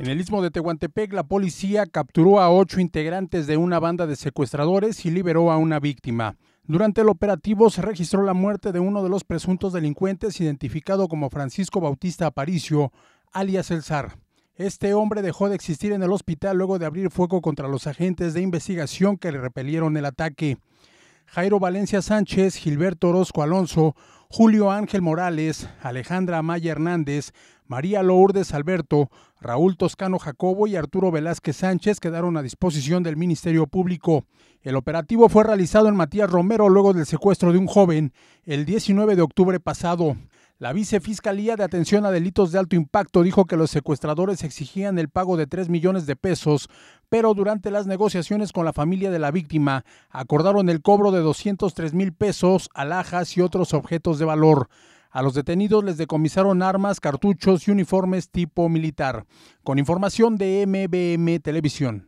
En el istmo de Tehuantepec, la policía capturó a ocho integrantes de una banda de secuestradores y liberó a una víctima. Durante el operativo se registró la muerte de uno de los presuntos delincuentes identificado como Francisco Bautista Aparicio, alias El Este hombre dejó de existir en el hospital luego de abrir fuego contra los agentes de investigación que le repelieron el ataque. Jairo Valencia Sánchez, Gilberto Orozco Alonso, Julio Ángel Morales, Alejandra Amaya Hernández, María Lourdes Alberto, Raúl Toscano Jacobo y Arturo Velázquez Sánchez quedaron a disposición del Ministerio Público. El operativo fue realizado en Matías Romero luego del secuestro de un joven el 19 de octubre pasado. La vicefiscalía de atención a delitos de alto impacto dijo que los secuestradores exigían el pago de 3 millones de pesos, pero durante las negociaciones con la familia de la víctima acordaron el cobro de 203 mil pesos, alhajas y otros objetos de valor. A los detenidos les decomisaron armas, cartuchos y uniformes tipo militar. Con información de MBM Televisión.